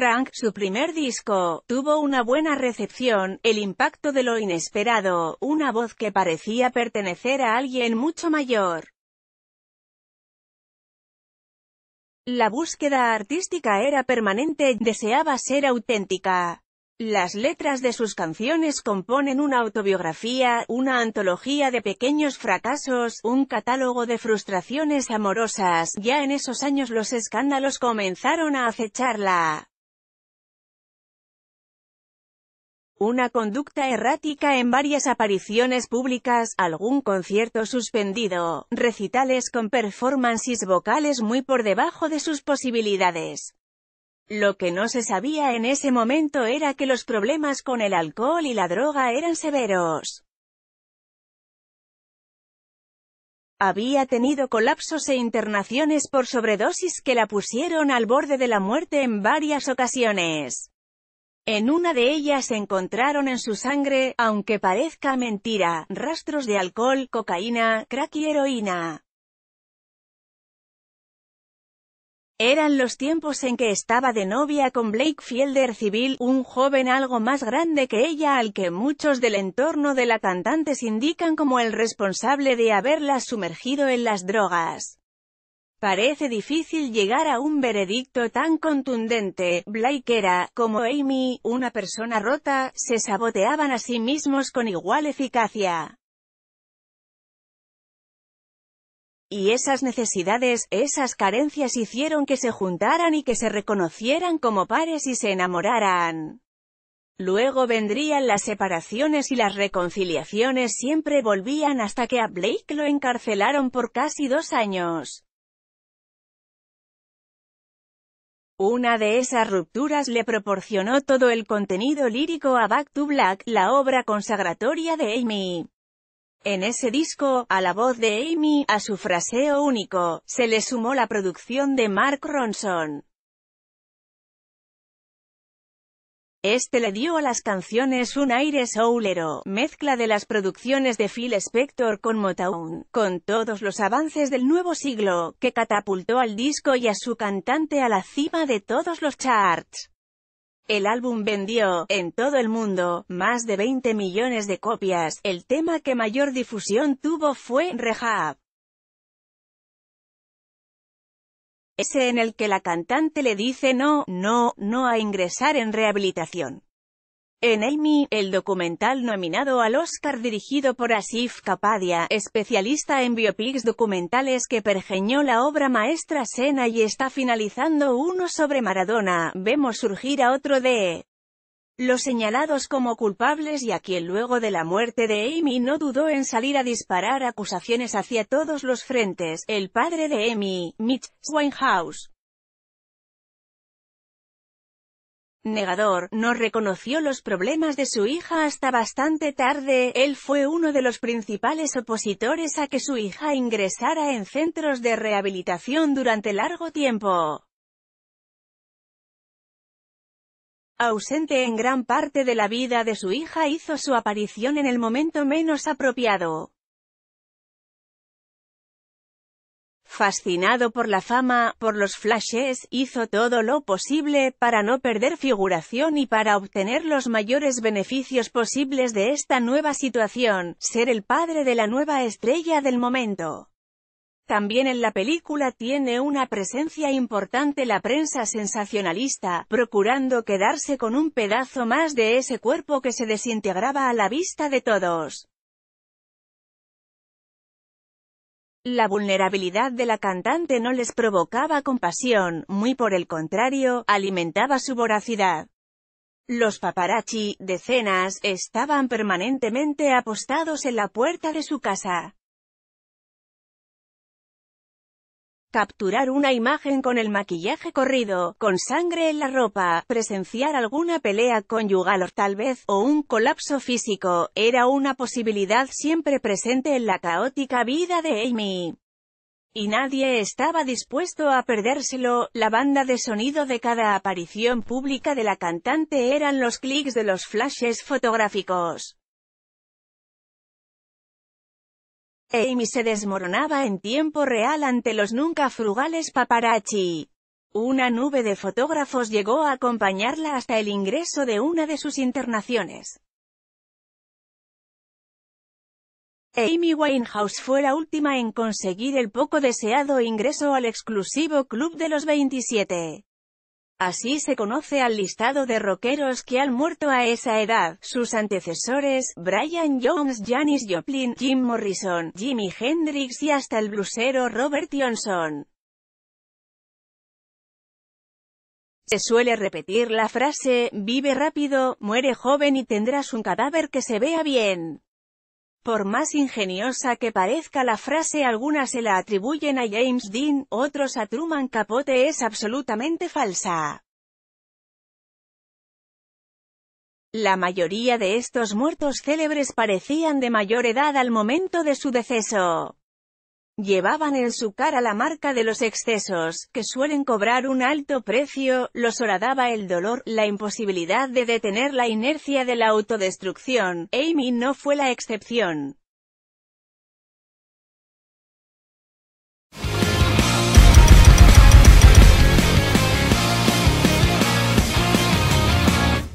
Frank, su primer disco, tuvo una buena recepción, el impacto de lo inesperado, una voz que parecía pertenecer a alguien mucho mayor. La búsqueda artística era permanente, deseaba ser auténtica. Las letras de sus canciones componen una autobiografía, una antología de pequeños fracasos, un catálogo de frustraciones amorosas. Ya en esos años los escándalos comenzaron a acecharla. una conducta errática en varias apariciones públicas, algún concierto suspendido, recitales con performances vocales muy por debajo de sus posibilidades. Lo que no se sabía en ese momento era que los problemas con el alcohol y la droga eran severos. Había tenido colapsos e internaciones por sobredosis que la pusieron al borde de la muerte en varias ocasiones. En una de ellas encontraron en su sangre, aunque parezca mentira, rastros de alcohol, cocaína, crack y heroína. Eran los tiempos en que estaba de novia con Blake Fielder Civil, un joven algo más grande que ella al que muchos del entorno de la cantante se indican como el responsable de haberla sumergido en las drogas. Parece difícil llegar a un veredicto tan contundente. Blake era, como Amy, una persona rota, se saboteaban a sí mismos con igual eficacia. Y esas necesidades, esas carencias hicieron que se juntaran y que se reconocieran como pares y se enamoraran. Luego vendrían las separaciones y las reconciliaciones siempre volvían hasta que a Blake lo encarcelaron por casi dos años. Una de esas rupturas le proporcionó todo el contenido lírico a Back to Black, la obra consagratoria de Amy. En ese disco, a la voz de Amy, a su fraseo único, se le sumó la producción de Mark Ronson. Este le dio a las canciones un aire soulero, mezcla de las producciones de Phil Spector con Motown, con todos los avances del nuevo siglo, que catapultó al disco y a su cantante a la cima de todos los charts. El álbum vendió, en todo el mundo, más de 20 millones de copias. El tema que mayor difusión tuvo fue Rehab. en el que la cantante le dice no, no, no a ingresar en rehabilitación. En Amy, el documental nominado al Oscar dirigido por Asif Kapadia, especialista en biopics documentales que pergeñó la obra maestra Sena y está finalizando uno sobre Maradona, vemos surgir a otro de los señalados como culpables y a quien luego de la muerte de Amy no dudó en salir a disparar acusaciones hacia todos los frentes, el padre de Amy, Mitch Winehouse. Negador, no reconoció los problemas de su hija hasta bastante tarde, él fue uno de los principales opositores a que su hija ingresara en centros de rehabilitación durante largo tiempo. ausente en gran parte de la vida de su hija hizo su aparición en el momento menos apropiado. Fascinado por la fama, por los flashes, hizo todo lo posible para no perder figuración y para obtener los mayores beneficios posibles de esta nueva situación, ser el padre de la nueva estrella del momento. También en la película tiene una presencia importante la prensa sensacionalista, procurando quedarse con un pedazo más de ese cuerpo que se desintegraba a la vista de todos. La vulnerabilidad de la cantante no les provocaba compasión, muy por el contrario, alimentaba su voracidad. Los paparazzi, decenas, estaban permanentemente apostados en la puerta de su casa. capturar una imagen con el maquillaje corrido, con sangre en la ropa, presenciar alguna pelea conyugal o tal vez, o un colapso físico, era una posibilidad siempre presente en la caótica vida de Amy. Y nadie estaba dispuesto a perdérselo, la banda de sonido de cada aparición pública de la cantante eran los clics de los flashes fotográficos. Amy se desmoronaba en tiempo real ante los nunca frugales paparazzi. Una nube de fotógrafos llegó a acompañarla hasta el ingreso de una de sus internaciones. Amy Winehouse fue la última en conseguir el poco deseado ingreso al exclusivo Club de los 27. Así se conoce al listado de rockeros que han muerto a esa edad. Sus antecesores, Brian Jones, Janis Joplin, Jim Morrison, Jimi Hendrix y hasta el blusero Robert Johnson. Se suele repetir la frase, vive rápido, muere joven y tendrás un cadáver que se vea bien. Por más ingeniosa que parezca la frase algunas se la atribuyen a James Dean, otros a Truman Capote es absolutamente falsa. La mayoría de estos muertos célebres parecían de mayor edad al momento de su deceso. Llevaban en su cara la marca de los excesos, que suelen cobrar un alto precio, los horadaba el dolor, la imposibilidad de detener la inercia de la autodestrucción. Amy no fue la excepción.